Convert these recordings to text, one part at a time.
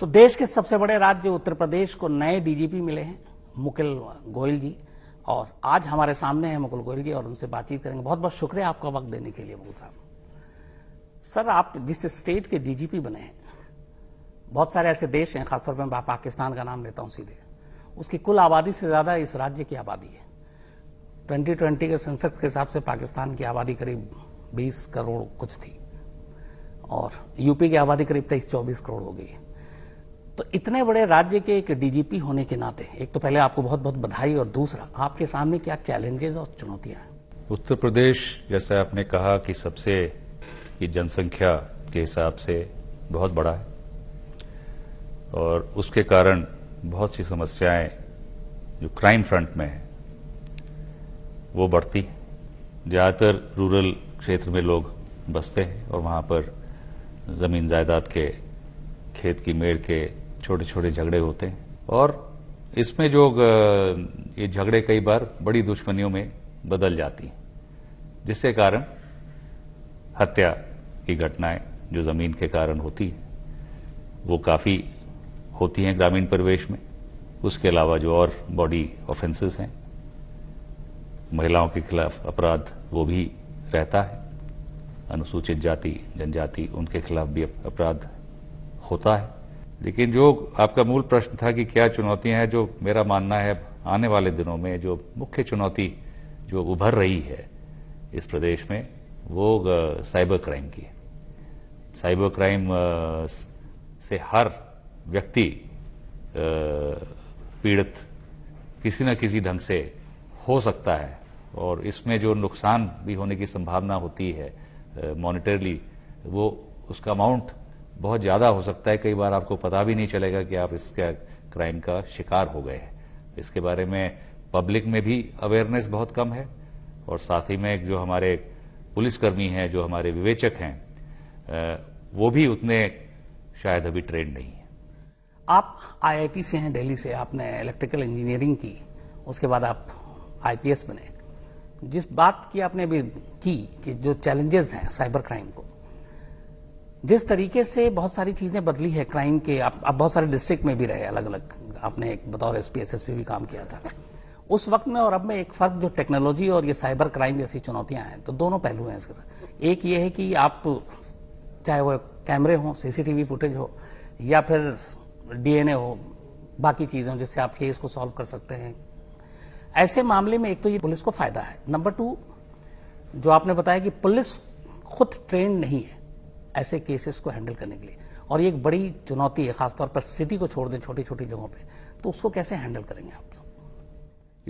तो देश के सबसे बड़े राज्य उत्तर प्रदेश को नए डीजीपी मिले हैं मुकुल गोयल जी और आज हमारे सामने हैं मुकुल गोयल जी और उनसे बातचीत करेंगे बहुत बहुत शुक्रिया आपका वक्त देने के लिए मुकुल साहब सर आप जिस स्टेट के डीजीपी बने हैं बहुत सारे ऐसे देश हैं खासतौर पर मैं पाकिस्तान का नाम लेता हूँ सीधे उसकी कुल आबादी से ज्यादा इस राज्य की आबादी है 2020 के संसद के हिसाब से पाकिस्तान की आबादी करीब 20 करोड़ कुछ थी और यूपी की आबादी करीब तेईस चौबीस करोड़ हो गई है तो इतने बड़े राज्य के एक डीजीपी होने के नाते एक तो पहले आपको बहुत बहुत बधाई और दूसरा आपके सामने क्या चैलेंजेस और चुनौतियां हैं उत्तर प्रदेश जैसे आपने कहा कि सबसे जनसंख्या के हिसाब से बहुत बड़ा है और उसके कारण बहुत सी समस्याएं जो क्राइम फ्रंट में है वो बढ़ती ज़्यादातर रूरल क्षेत्र में लोग बसते हैं और वहां पर ज़मीन जायदाद के खेत की मेड़ के छोटे छोटे झगड़े होते हैं और इसमें जो ये झगड़े कई बार बड़ी दुश्मनियों में बदल जाती हैं जिसके कारण हत्या की घटनाएं जो जमीन के कारण होती है वो काफी होती हैं ग्रामीण परिवेश में उसके अलावा जो और बॉडी ऑफेंसेस हैं महिलाओं के खिलाफ अपराध वो भी रहता है अनुसूचित जाति जनजाति उनके खिलाफ भी अपराध होता है लेकिन जो आपका मूल प्रश्न था कि क्या चुनौतियां हैं जो मेरा मानना है आने वाले दिनों में जो मुख्य चुनौती जो उभर रही है इस प्रदेश में वो साइबर क्राइम की साइबर क्राइम से हर व्यक्ति पीड़ित किसी न किसी ढंग से हो सकता है और इसमें जो नुकसान भी होने की संभावना होती है मॉनिटरली वो उसका अमाउंट बहुत ज़्यादा हो सकता है कई बार आपको पता भी नहीं चलेगा कि आप इसके क्राइम का शिकार हो गए हैं इसके बारे में पब्लिक में भी अवेयरनेस बहुत कम है और साथ ही में जो हमारे पुलिसकर्मी हैं जो हमारे विवेचक हैं वो भी उतने शायद अभी ट्रेंड नहीं है आप आईआईटी से हैं दिल्ली से आपने इलेक्ट्रिकल इंजीनियरिंग की उसके बाद आप आईपीएस बने जिस बात की आपने अभी की कि जो चैलेंजेस हैं साइबर क्राइम को जिस तरीके से बहुत सारी चीजें बदली है क्राइम के आप, आप बहुत सारे डिस्ट्रिक्ट में भी रहे अलग अलग आपने एक बतौर S P S S P भी काम किया था उस वक्त में और अब में एक फर्क जो टेक्नोलॉजी और ये साइबर क्राइम जैसी चुनौतियां हैं तो दोनों पहलू हैं इसके साथ एक ये है कि आप चाहे वो कैमरे हो सीसीटीवी फुटेज हो या फिर डीएनए हो बाकी चीजें जिससे आप केस को सॉल्व कर सकते हैं ऐसे मामले में एक तो ये पुलिस को फायदा है नंबर टू जो आपने बताया कि पुलिस खुद ट्रेंड नहीं है ऐसे केसेस को हैंडल करने के लिए और ये एक बड़ी चुनौती है खासतौर पर सिटी को छोड़ दें छोटी छोटी जगहों पे तो उसको कैसे हैंडल करेंगे आप लोग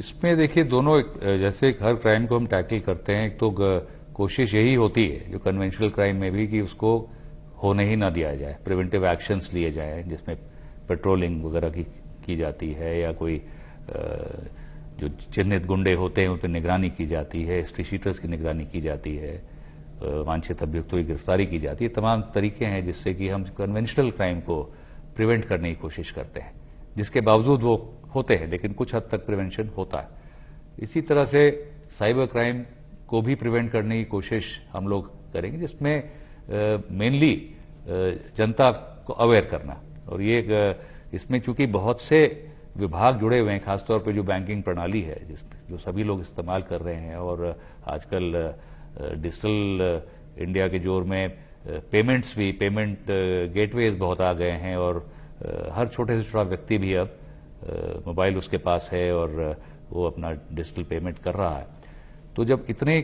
इसमें देखिए दोनों एक जैसे हर क्राइम को हम टैकल करते हैं एक तो कोशिश यही होती है जो कन्वेंशनल क्राइम में भी कि उसको होने ही ना दिया जाए प्रिवेंटिव एक्शंस लिए जाए जिसमें पेट्रोलिंग वगैरह की, की जाती है या कोई जो चिन्हित गुंडे होते हैं उन पर निगरानी की जाती है स्ट्रीशीटर्स की निगरानी की जाती है वांछित अभियुक्तों की गिरफ्तारी की जाती है तमाम तरीके हैं जिससे कि हम कन्वेंशनल क्राइम को प्रिवेंट करने की कोशिश करते हैं जिसके बावजूद वो होते हैं लेकिन कुछ हद तक प्रिवेंशन होता है इसी तरह से साइबर क्राइम को भी प्रिवेंट करने की कोशिश हम लोग करेंगे जिसमें मेनली जनता को अवेयर करना और ये इसमें चूंकि बहुत से विभाग जुड़े हुए हैं खासतौर पर जो बैंकिंग प्रणाली है जिस जो सभी लोग इस्तेमाल कर रहे हैं और आजकल डिजिटल इंडिया के जोर में पेमेंट्स भी पेमेंट गेटवेज बहुत आ गए हैं और हर छोटे से छोटा व्यक्ति भी अब मोबाइल उसके पास है और वो अपना डिजिटल पेमेंट कर रहा है तो जब इतने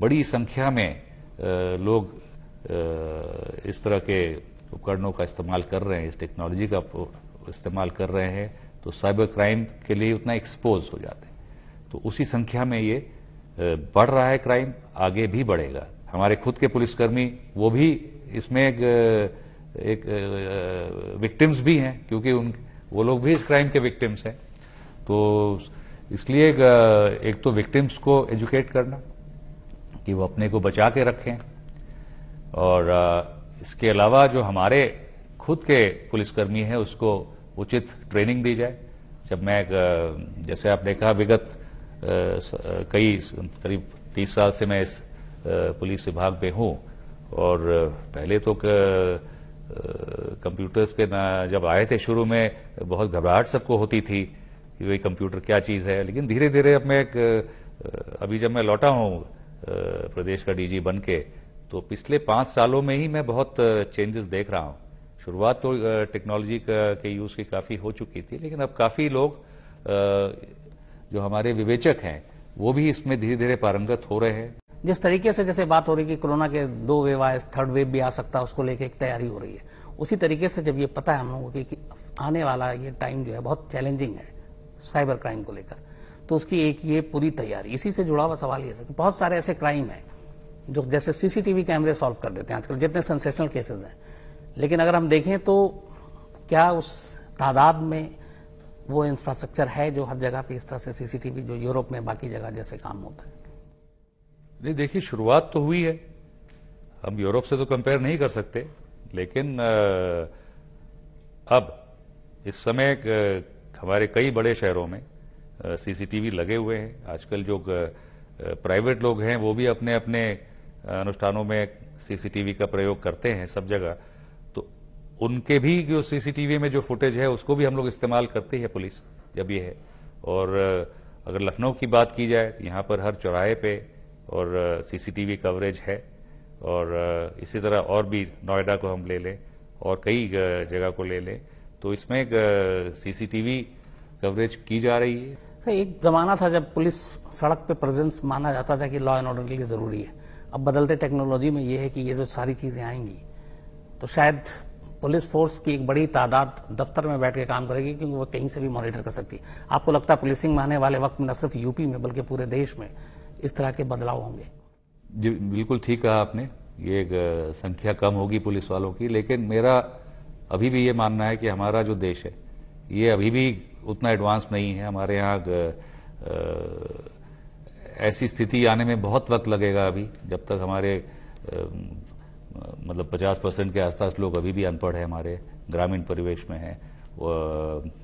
बड़ी संख्या में लोग इस तरह के उपकरणों का इस्तेमाल कर रहे हैं इस टेक्नोलॉजी का इस्तेमाल कर रहे हैं तो साइबर क्राइम के लिए उतना एक्सपोज हो जाते हैं तो उसी संख्या में ये बढ़ रहा है क्राइम आगे भी बढ़ेगा हमारे खुद के पुलिसकर्मी वो भी इसमें एक, एक, विक्टिम्स भी हैं क्योंकि उन वो लोग भी इस क्राइम के विक्टिम्स हैं तो इसलिए एक, एक तो विक्टिम्स को एजुकेट करना कि वो अपने को बचा के रखें और इसके अलावा जो हमारे खुद के पुलिसकर्मी हैं उसको उचित ट्रेनिंग दी जाए जब मैं जैसे आपने कहा विगत कई करीब तीस साल से मैं इस पुलिस विभाग में हूं और पहले तो कंप्यूटर्स के ना, जब आए थे शुरू में बहुत घबराहट सबको होती थी कि भाई कंप्यूटर क्या चीज है लेकिन धीरे धीरे अब मैं एक, अभी जब मैं लौटा हूँ प्रदेश का डीजी बन के तो पिछले पांच सालों में ही मैं बहुत चेंजेस देख रहा हूँ शुरुआत तो टेक्नोलॉजी के यूज की काफी हो चुकी थी लेकिन अब काफी लोग जो हमारे विवेचक हैं वो भी इसमें धीरे धीरे पारंगत हो रहे हैं जिस तरीके से जैसे बात हो रही है कि कोरोना के दो वेव आए थर्ड वेव भी आ सकता है उसको लेकर एक तैयारी हो रही है उसी तरीके से जब ये पता है हम लोगों की कि आने वाला ये टाइम जो है बहुत चैलेंजिंग है साइबर क्राइम को लेकर तो उसकी एक ये पूरी तैयारी इसी से जुड़ा हुआ सवाल ये है बहुत सारे ऐसे क्राइम है जो जैसे सीसीटीवी कैमरे सॉल्व कर देते हैं आजकल जितने सेंसेशनल केसेस हैं लेकिन अगर हम देखें तो क्या उस तादाद में वो इंफ्रास्ट्रक्चर है जो हर जगह पे इस तरह से सीसीटीवी जो यूरोप में बाकी जगह जैसे काम होता है नहीं देखिए शुरुआत तो हुई है हम यूरोप से तो कंपेयर नहीं कर सकते लेकिन अब इस समय हमारे कई बड़े शहरों में सीसीटीवी लगे हुए हैं आजकल जो प्राइवेट लोग हैं वो भी अपने अपने अनुष्ठानों में सीसीटीवी का प्रयोग करते हैं सब जगह उनके भी जो सीसीटीवी में जो फुटेज है उसको भी हम लोग इस्तेमाल करते हैं पुलिस जब ये है और अगर लखनऊ की बात की जाए यहाँ पर हर चौराहे पे और सीसीटीवी कवरेज है और इसी तरह और भी नोएडा को हम ले लें और कई जगह को ले लें तो इसमें सीसीटीवी कवरेज की जा रही है सर एक जमाना था जब पुलिस सड़क पे प्रेजेंस माना जाता था कि लॉ एंड ऑर्डर के लिए जरूरी है अब बदलते टेक्नोलॉजी में ये है कि ये जो सारी चीजें आएंगी तो शायद पुलिस फोर्स की एक बड़ी तादाद दफ्तर में बैठ के काम करेगी क्योंकि वो कहीं से भी मॉनिटर कर सकती है आपको लगता है पुलिसिंग में आने वाले वक्त में न सिर्फ यूपी में बल्कि पूरे देश में इस तरह के बदलाव होंगे जी बिल्कुल ठीक कहा आपने ये एक संख्या कम होगी पुलिस वालों की लेकिन मेरा अभी भी ये मानना है कि हमारा जो देश है ये अभी भी उतना एडवांस नहीं है हमारे यहाँ ऐसी स्थिति आने में बहुत वक्त लगेगा अभी जब तक हमारे मतलब 50 परसेंट के आसपास लोग अभी भी अनपढ़ है हमारे ग्रामीण परिवेश में है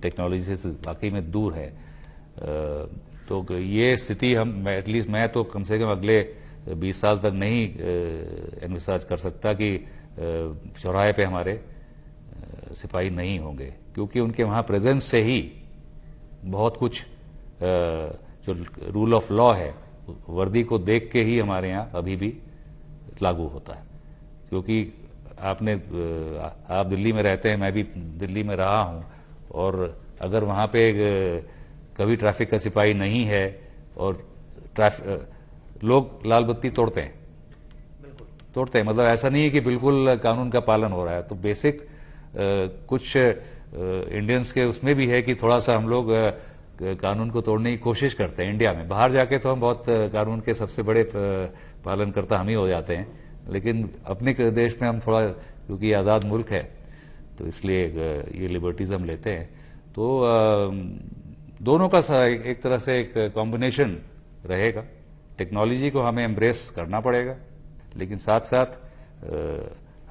टेक्नोलॉजी से वाकई में दूर है तो ये स्थिति हम एटलीस्ट मैं तो कम से कम अगले 20 साल तक नहीं एनविसाज कर सकता कि चौराहे पे हमारे सिपाही नहीं होंगे क्योंकि उनके वहां प्रेजेंस से ही बहुत कुछ जो रूल ऑफ लॉ है वर्दी को देख के ही हमारे यहाँ अभी भी लागू होता है क्योंकि आपने आप दिल्ली में रहते हैं मैं भी दिल्ली में रहा हूं और अगर वहां पे कभी ट्रैफिक का सिपाही नहीं है और ट्रैफिक लोग लाल बत्ती तोड़ते हैं तोड़ते हैं मतलब ऐसा नहीं है कि बिल्कुल कानून का पालन हो रहा है तो बेसिक कुछ इंडियंस के उसमें भी है कि थोड़ा सा हम लोग कानून को तोड़ने की कोशिश करते हैं इंडिया में बाहर जाके तो हम बहुत कानून के सबसे बड़े पालनकर्ता हम ही हो जाते हैं लेकिन अपने देश में हम थोड़ा क्योंकि आज़ाद मुल्क है तो इसलिए ये लिबर्टिज़म लेते हैं तो दोनों का एक तरह से एक कॉम्बिनेशन रहेगा टेक्नोलॉजी को हमें एम्ब्रेस करना पड़ेगा लेकिन साथ साथ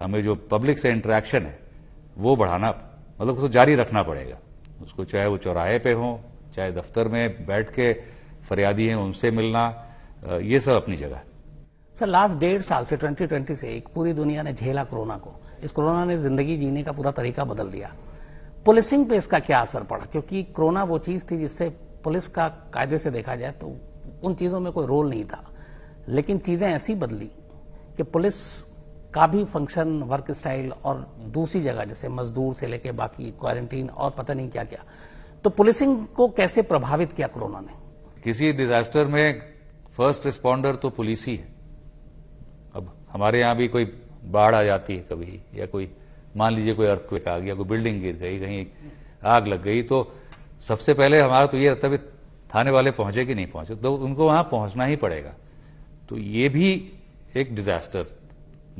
हमें जो पब्लिक से इंटरेक्शन है वो बढ़ाना मतलब उसको जारी रखना पड़ेगा उसको चाहे वो चौराहे पे हो चाहे दफ्तर में बैठ के फरियादी हैं उनसे मिलना ये सब अपनी जगह सर लास्ट डेढ़ साल से 2020 से एक पूरी दुनिया ने झेला कोरोना को इस कोरोना ने जिंदगी जीने का पूरा तरीका बदल दिया पुलिसिंग पे इसका क्या असर पड़ा क्योंकि कोरोना वो चीज थी जिससे पुलिस का कायदे से देखा जाए तो उन चीजों में कोई रोल नहीं था लेकिन चीजें ऐसी बदली कि पुलिस का भी फंक्शन वर्क स्टाइल और दूसरी जगह जैसे मजदूर से लेके बाकी क्वारंटीन और पता नहीं क्या क्या तो पुलिसिंग को कैसे प्रभावित किया कोरोना ने किसी डिजास्टर में फर्स्ट रिस्पॉन्डर तो पुलिस ही है हमारे यहाँ भी कोई बाढ़ आ जाती है कभी या कोई मान लीजिए कोई अर्थक्वेक आ गया कोई बिल्डिंग गिर गई कहीं आग लग गई तो सबसे पहले हमारा तो ये रहता है थाने वाले पहुंचे कि नहीं पहुंचे तो उनको वहां पहुंचना ही पड़ेगा तो ये भी एक डिजास्टर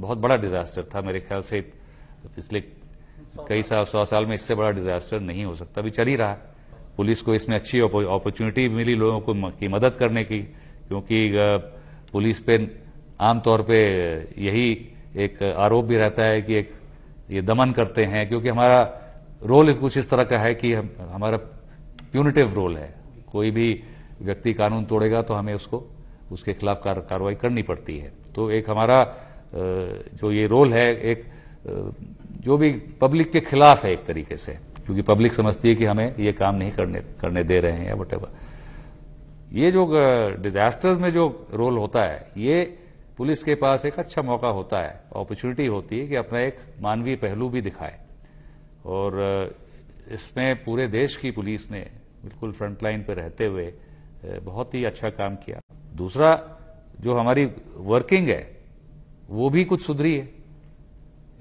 बहुत बड़ा डिजास्टर था मेरे ख्याल से पिछले कई साल सौ साल में इससे बड़ा डिजास्टर नहीं हो सकता अभी चल ही रहा पुलिस को इसमें अच्छी अपॉर्चुनिटी मिली लोगों को की मदद करने की क्योंकि पुलिस पे आमतौर पे यही एक आरोप भी रहता है कि एक ये दमन करते हैं क्योंकि हमारा रोल कुछ इस तरह का है कि हम, हमारा प्यूनिटिव रोल है कोई भी व्यक्ति कानून तोड़ेगा तो हमें उसको उसके खिलाफ कार, कार्रवाई करनी पड़ती है तो एक हमारा जो ये रोल है एक जो भी पब्लिक के खिलाफ है एक तरीके से क्योंकि पब्लिक समझती है कि हमें ये काम नहीं करने करने दे रहे हैं या वट ये जो डिजास्टर्स में जो रोल होता है ये पुलिस के पास एक अच्छा मौका होता है अपॉर्चुनिटी होती है कि अपना एक मानवीय पहलू भी दिखाए और इसमें पूरे देश की पुलिस ने बिल्कुल फ्रंटलाइन पर रहते हुए बहुत ही अच्छा काम किया दूसरा जो हमारी वर्किंग है वो भी कुछ सुधरी है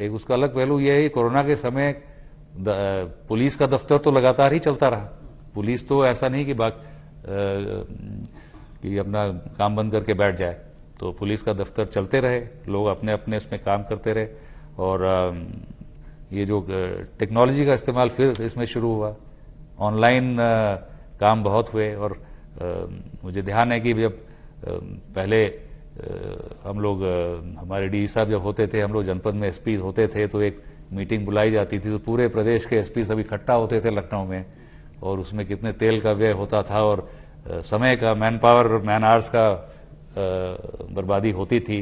एक उसका अलग पहलू यह है कोरोना के समय पुलिस का दफ्तर तो लगातार ही चलता रहा पुलिस तो ऐसा नहीं कि बाकी कि अपना काम बंद करके बैठ जाए तो पुलिस का दफ्तर चलते रहे लोग अपने अपने उसमें काम करते रहे और ये जो टेक्नोलॉजी का इस्तेमाल फिर इसमें शुरू हुआ ऑनलाइन काम बहुत हुए और मुझे ध्यान है कि जब पहले हम लोग हमारे डी साहब जब होते थे हम लोग जनपद में एसपी होते थे तो एक मीटिंग बुलाई जाती थी तो पूरे प्रदेश के एसपी सब इकट्ठा होते थे लखनऊ में और उसमें कितने तेल का व्यय होता था और समय का मैन पावर मैन आवर्स का बर्बादी होती थी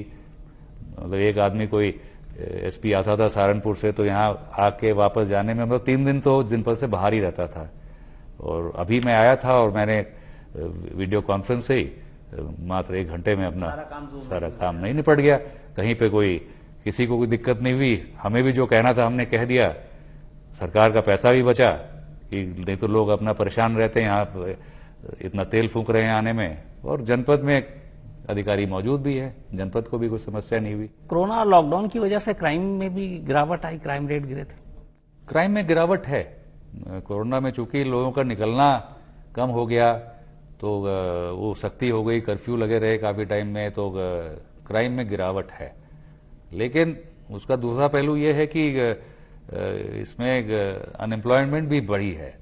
मतलब एक आदमी कोई एसपी आता था सहारनपुर से तो यहाँ आके वापस जाने में मतलब तीन दिन तो जनपद से बाहर ही रहता था और अभी मैं आया था और मैंने वीडियो कॉन्फ्रेंस से ही मात्र एक घंटे में अपना सारा काम, सारा काम नहीं निपट गया कहीं पे कोई किसी को कोई दिक्कत नहीं हुई हमें भी जो कहना था हमने कह दिया सरकार का पैसा भी बचा कि नहीं तो लोग अपना परेशान रहते हैं यहाँ इतना तेल फूंक रहे हैं आने में और जनपद में अधिकारी मौजूद भी है जनपद को भी कोई समस्या नहीं हुई कोरोना लॉकडाउन की वजह से क्राइम में भी गिरावट आई क्राइम रेट गिरे थे क्राइम में गिरावट है कोरोना में चूंकि लोगों का निकलना कम हो गया तो वो सख्ती हो गई कर्फ्यू लगे रहे काफी टाइम में तो क्राइम में गिरावट है लेकिन उसका दूसरा पहलू यह है कि इसमें अनएम्प्लॉयमेंट भी बढ़ी है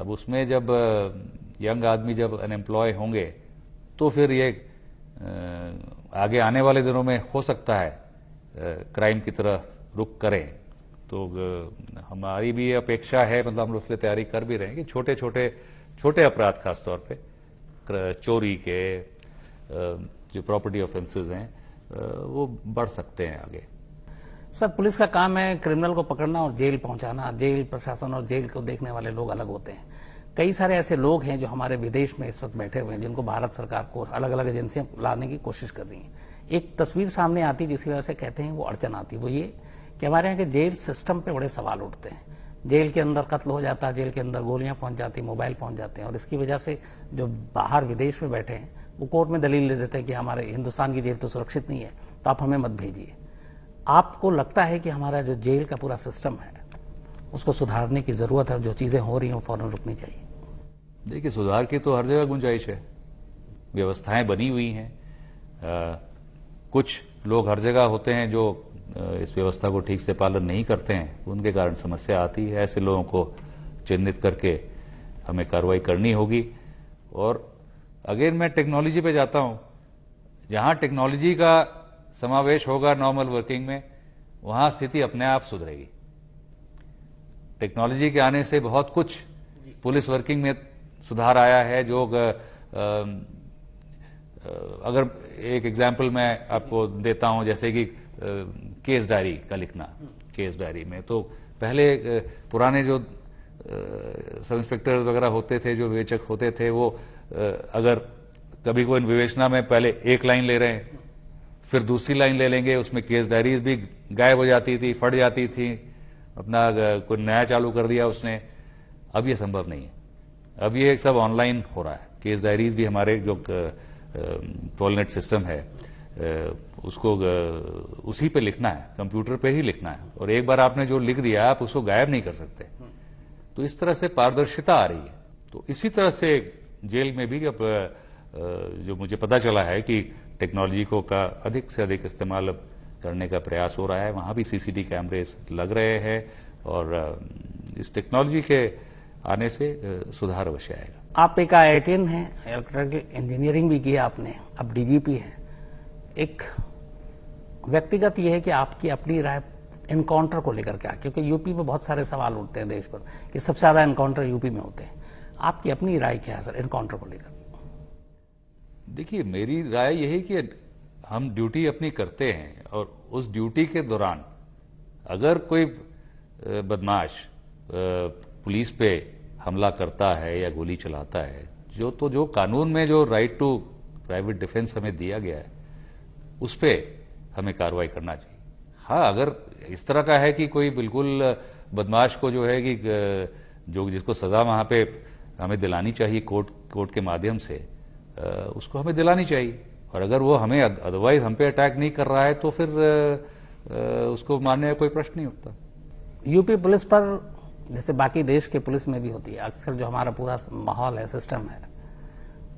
अब उसमें जब यंग आदमी जब अनएम्प्लॉय होंगे तो फिर ये आगे आने वाले दिनों में हो सकता है क्राइम की तरह रुख करें तो हमारी भी अपेक्षा है मतलब हम उसके लिए तैयारी कर भी रहे हैं कि छोटे छोटे छोटे अपराध खासतौर पे चोरी के जो प्रॉपर्टी ऑफेंसेस हैं वो बढ़ सकते हैं आगे सर पुलिस का काम है क्रिमिनल को पकड़ना और जेल पहुंचाना जेल प्रशासन और जेल को देखने वाले लोग अलग होते हैं कई सारे ऐसे लोग हैं जो हमारे विदेश में इस वक्त बैठे हुए हैं जिनको भारत सरकार को अलग अलग एजेंसियां लाने की कोशिश कर रही हैं एक तस्वीर सामने आती है जिसकी वजह से कहते हैं वो अड़चन आती है वो ये कि हमारे यहाँ के जेल सिस्टम पे बड़े सवाल उठते हैं जेल के अंदर कत्ल हो जाता है जेल के अंदर गोलियां पहुंच जाती मोबाइल पहुंच जाते हैं और इसकी वजह से जो बाहर विदेश में बैठे हैं वो कोर्ट में दलील ले देते हैं कि हमारे हिंदुस्तान की जेल तो सुरक्षित नहीं है तो आप हमें मत भेजिए आपको लगता है कि हमारा जो जेल का पूरा सिस्टम है उसको सुधारने की जरूरत है जो चीजें हो रही हैं फौरन रुकनी चाहिए देखिए सुधार की तो हर जगह गुंजाइश है व्यवस्थाएं बनी हुई हैं कुछ लोग हर जगह होते हैं जो इस व्यवस्था को ठीक से पालन नहीं करते हैं उनके कारण समस्या आती है ऐसे लोगों को चिन्हित करके हमें कार्रवाई करनी होगी और अगेन मैं टेक्नोलॉजी पे जाता हूं जहां टेक्नोलॉजी का समावेश होगा नॉर्मल वर्किंग में वहां स्थिति अपने आप सुधरेगी टेक्नोलॉजी के आने से बहुत कुछ पुलिस वर्किंग में सुधार आया है जो अगर एक एग्जाम्पल मैं आपको देता हूं जैसे कि केस डायरी का लिखना केस डायरी में तो पहले पुराने जो सब इंस्पेक्टर वगैरह होते थे जो विवेचक होते थे वो अगर कभी कोई विवेचना में पहले एक लाइन ले रहे हैं फिर दूसरी लाइन ले लेंगे उसमें केस डायरीज भी गायब हो जाती थी फट जाती थी अपना कोई नया चालू कर दिया उसने अब ये संभव नहीं है अब ये सब ऑनलाइन हो रहा है केस डायरीज भी हमारे जो टोलनेट सिस्टम है उसको उसी पे लिखना है कंप्यूटर पे ही लिखना है और एक बार आपने जो लिख दिया आप उसको गायब नहीं कर सकते तो इस तरह से पारदर्शिता आ रही है तो इसी तरह से जेल में भी अब जो मुझे पता चला है कि टेक्नोलॉजी को का अधिक से अधिक इस्तेमाल अब करने का प्रयास हो रहा है वहां भी सीसीटीवी कैमरे लग रहे हैं और इस टेक्नोलॉजी के आने से सुधार अवश्य आएगा आप एक आई हैं इलेक्ट्रॉनिक इंजीनियरिंग भी किया आपने अब डीजीपी हैं एक व्यक्तिगत यह है कि आपकी अपनी राय इनकाउंटर को लेकर क्या क्योंकि यूपी में बहुत सारे सवाल उठते हैं देश पर कि सबसे ज्यादा इनकाउंटर यूपी में होते हैं आपकी अपनी राय क्या है सर एनकाउंटर को लेकर देखिए मेरी राय यही कि हम ड्यूटी अपनी करते हैं और उस ड्यूटी के दौरान अगर कोई बदमाश पुलिस पे हमला करता है या गोली चलाता है जो तो जो कानून में जो राइट टू प्राइवेट डिफेंस हमें दिया गया है उस पर हमें कार्रवाई करना चाहिए हाँ अगर इस तरह का है कि कोई बिल्कुल बदमाश को जो है कि जो जिसको सजा वहां पे हमें दिलानी चाहिए कोर्ट कोर्ट के माध्यम से उसको हमें दिलानी चाहिए और अगर वो हमें अदरवाइज हम पे अटैक नहीं कर रहा है तो फिर उसको मारने का कोई प्रश्न नहीं उठता यूपी पुलिस पर जैसे बाकी देश के पुलिस में भी होती है अक्सर जो हमारा पूरा माहौल है सिस्टम है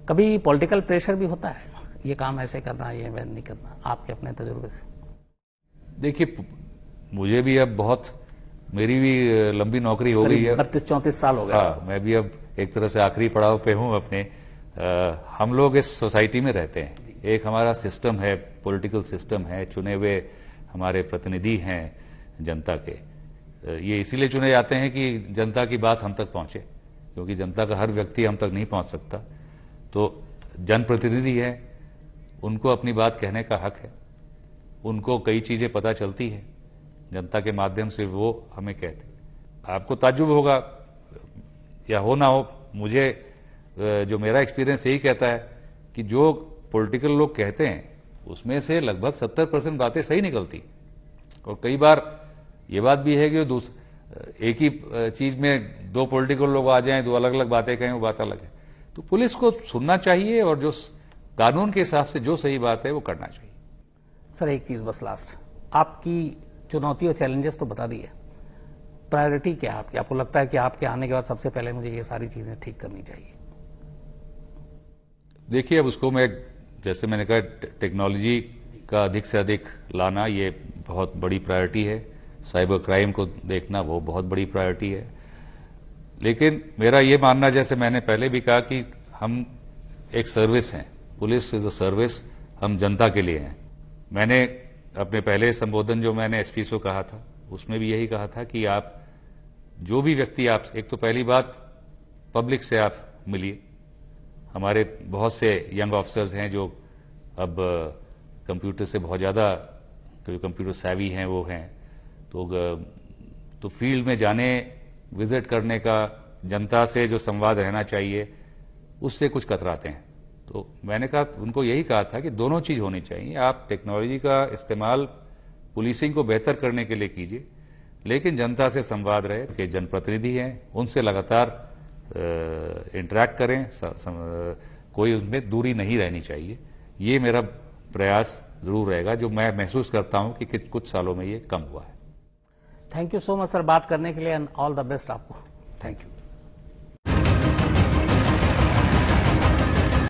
कभी पॉलिटिकल प्रेशर भी होता है ये काम ऐसे करना ये वैन नहीं करना आपके अपने तजुर्बे से देखिए मुझे भी अब बहुत मेरी भी लंबी नौकरी हो गई है बत्तीस चौंतीस साल हो गया हाँ मैं भी अब एक तरह से आखिरी पड़ाव पे हूँ अपने आ, हम लोग इस सोसाइटी में रहते हैं एक हमारा सिस्टम है पॉलिटिकल सिस्टम है चुने हुए हमारे प्रतिनिधि हैं जनता के ये इसीलिए चुने जाते हैं कि जनता की बात हम तक पहुंचे क्योंकि जनता का हर व्यक्ति हम तक नहीं पहुंच सकता तो जनप्रतिनिधि है उनको अपनी बात कहने का हक है उनको कई चीज़ें पता चलती है जनता के माध्यम से वो हमें कहते आपको ताजुब होगा या हो ना हो मुझे जो मेरा एक्सपीरियंस यही कहता है कि जो पॉलिटिकल लोग कहते हैं उसमें से लगभग सत्तर परसेंट बातें सही निकलती और कई बार ये बात भी है कि एक ही चीज में दो पॉलिटिकल लोग आ जाएं दो अलग अलग बातें कहें वो बात अलग है तो पुलिस को सुनना चाहिए और जो कानून के हिसाब से जो सही बात है वो करना चाहिए सर एक चीज बस लास्ट आपकी चुनौती और चैलेंजेस तो बता दी प्रायोरिटी क्या है आपकी आपको लगता है कि आपके आने के बाद सबसे पहले मुझे ये सारी चीजें ठीक करनी चाहिए देखिए अब उसको मैं जैसे मैंने कहा टेक्नोलॉजी का अधिक से अधिक लाना ये बहुत बड़ी प्रायोरिटी है साइबर क्राइम को देखना वो बहुत बड़ी प्रायोरिटी है लेकिन मेरा ये मानना जैसे मैंने पहले भी कहा कि हम एक सर्विस हैं पुलिस इज अ सर्विस हम जनता के लिए हैं मैंने अपने पहले संबोधन जो मैंने एसपी से कहा था उसमें भी यही कहा था कि आप जो भी व्यक्ति आप एक तो पहली बात पब्लिक से आप मिलिए हमारे बहुत से यंग ऑफिसर्स हैं जो अब कंप्यूटर से बहुत ज़्यादा कंप्यूटर सैवी हैं वो हैं तो तो फील्ड में जाने विजिट करने का जनता से जो संवाद रहना चाहिए उससे कुछ कतराते हैं तो मैंने कहा उनको यही कहा था कि दोनों चीज होनी चाहिए आप टेक्नोलॉजी का इस्तेमाल पुलिसिंग को बेहतर करने के लिए कीजिए लेकिन जनता से संवाद रहे कि जनप्रतिनिधि हैं उनसे लगातार इंटरेक्ट करें स, स, कोई उनमें दूरी नहीं रहनी चाहिए ये मेरा प्रयास जरूर रहेगा जो मैं महसूस करता हूं कि कुछ सालों में ये कम हुआ है thank you so much sir बात करने के लिए एंड ऑल द बेस्ट आपको थैंक यू